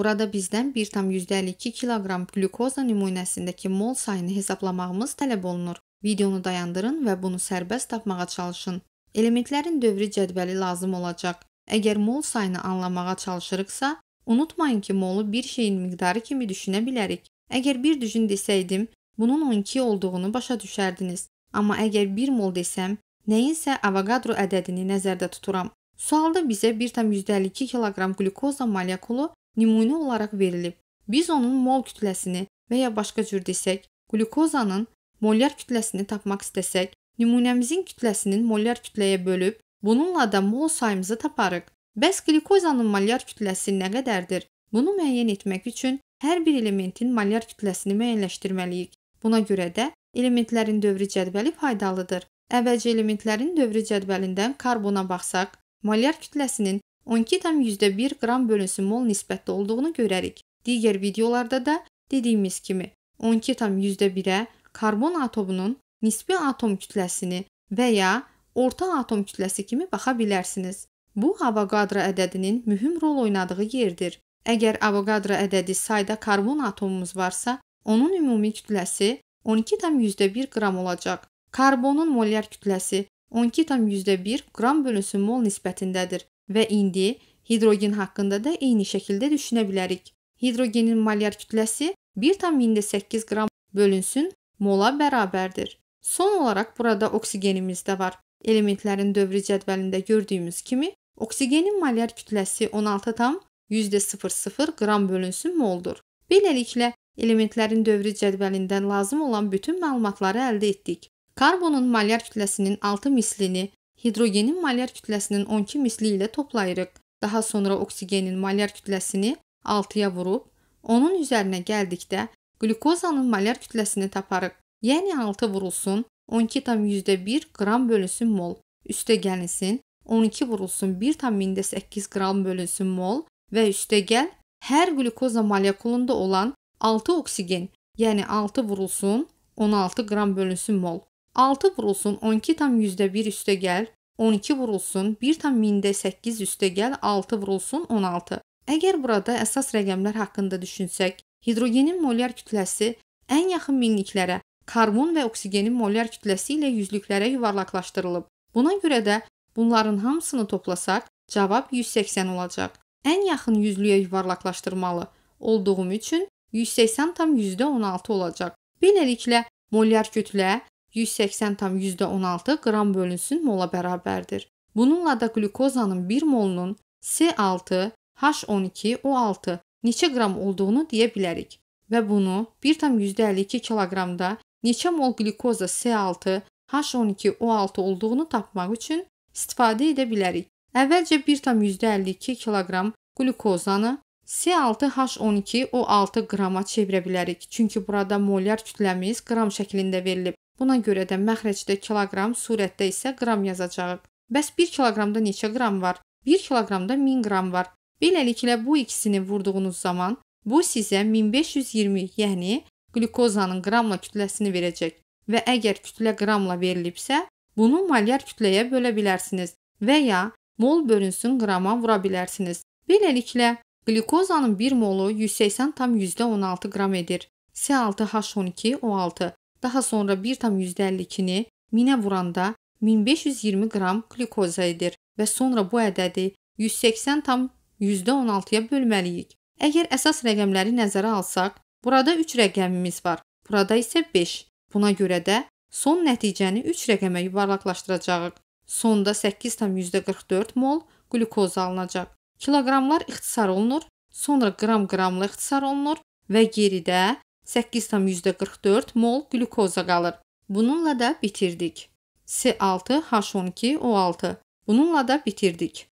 Burada bizdən 1,2 kiloqram qlükoza nümunəsindəki mol sayını hesablamağımız tələb olunur. Videonu dayandırın və bunu sərbəst tapmağa çalışın. Elementlərin dövrü cədvəli lazım olacaq. Əgər mol sayını anlamağa çalışırıqsa, unutmayın ki, molu bir şeyin miqdarı kimi düşünə bilərik. Əgər bir düzün desəydim, bunun 12 olduğunu başa düşərdiniz. Amma əgər 1 mol desəm, nəyinsə Avogadro ədədini nəzərdə tuturam. Sualda bizə 1,2 kiloqram qlükoza molekulu nümunə olaraq verilib. Biz onun mol kütləsini və ya başqa cür desək, qlukozanın molyar kütləsini tapmaq istəsək, nümunəmizin kütləsinin molyar kütləyə bölüb, bununla da mol sayımızı taparıq. Bəs qlukozanın molyar kütləsi nə qədərdir? Bunu müəyyən etmək üçün hər bir elementin molyar kütləsini müəyyənləşdirməliyik. Buna görə də elementlərin dövrü cədvəli faydalıdır. Əvvəlcə elementlərin dövrü cədvəlindən karbona baxsaq, molyar kütləsinin 12,1 qram bölünsü mol nisbətdə olduğunu görərik. Digər videolarda da dediyimiz kimi 12,1-ə karbon atomunun nisbi atom kütləsini və ya orta atom kütləsi kimi baxa bilərsiniz. Bu Avogadro ədədinin mühüm rol oynadığı yerdir. Əgər Avogadro ədədi sayda karbon atomumuz varsa, onun ümumi kütləsi 12,1 qram olacaq. Karbonun molyar kütləsi 12,1 qram bölünsü mol nisbətindədir və indi hidrogen haqqında da eyni şəkildə düşünə bilərik. Hidrogenin molyar kütləsi 1,8 qram bölünsün mola bərabərdir. Son olaraq burada oksigenimiz də var. Elementlərin dövrü cədvəlində gördüyümüz kimi oksigenin molyar kütləsi 16,00 qram bölünsün moldur. Beləliklə elementlərin dövrü cədvəlindən lazım olan bütün məlumatları əldə etdik. Karbonun molyar kütləsinin 6 mislini, hidrogenin molyar kütləsinin 12 misli ilə toplayırıq. Daha sonra oksigenin molyar kütləsini 6-ya vurub onun üzərinə gəldikdə qlukozanın molyar kütləsini taparıq. Yəni 6 vurulsun 12,1 qram bölünsün mol. Üstə gəlinsin 12 vurulsun 1,8 qram bölünsün mol və üstə gəl hər qlukoza molekulunda olan 6 oksigen, yəni 6 vurulsun 16 qram bölünsün mol. 6 vurulsun 12,1 üstə gəl 12 vurulsun, 1,8 üstə gəl 6 vurulsun 16. Əgər burada əsas rəqəmlər haqqında düşünsək, hidrogenin molyar kütləsi ən yaxın minliklərə, karbon və oksigenin molyar kütləsi ilə yüzlüklərə yuvarlaqlaşdırılıb. Buna görə də bunların hamısını toplasaq, cavab 180 olacaq. Ən yaxın yüzlüyə yuvarlaqlaşdırmalı olduğum üçün 180 tam %16 olacaq. Beləliklə, molyar kütlə 180,16 qram bölünsün mola bərabərdir. Bununla da qlükozanın 1 molunun C6, H12, O6 neçə qram olduğunu deyə bilərik və bunu 1,52 kq-da neçə mol qlükoza C6, H12, O6 olduğunu tapmaq üçün istifadə edə bilərik. Əvvəlcə 1,52 kq qlükozanı C6H12O6 qrama çevirə bilərik, çünki burada molyar kütləmiz qram şəklində verilib Buna görə də məxrəcdə kiloqram, surətdə isə qram yazacağıq. Bəs 1 kiloqramda neçə qram var? 1 kiloqramda 1000 qram var. Beləliklə bu ikisini vurduğunuz zaman bu sizə 1520, yəni qlikozanın qramla kütləsini verəcək və əgər kütlə qramla verilibsə, bunu molyar kütləyə bölə bilərsiniz və ya mol bölünsün qrama vura bilərsiniz. Beləliklə qlikozanın 1 molu 180 tam %16 qram edir. C6H12O6 Daha sonra 1,52-ni 1000-ə vuranda 1520 qram glikoza edir və sonra bu ədədi 180 tam %16-ya bölməliyik. Əgər əsas rəqəmləri nəzərə alsaq, burada 3 rəqəmimiz var. Burada isə 5. Buna görə də son nəticəni 3 rəqəmə yuvarlaqlaşdıracağıq. Sonda 8,44 mol qlukoza alınacaq. Kiloqramlar ixtisar olunur, sonra qram-qramla ixtisar olunur və geridə 8,44 mol qlükoza qalır. Bununla da bitirdik. S6H12O6. Bununla da bitirdik.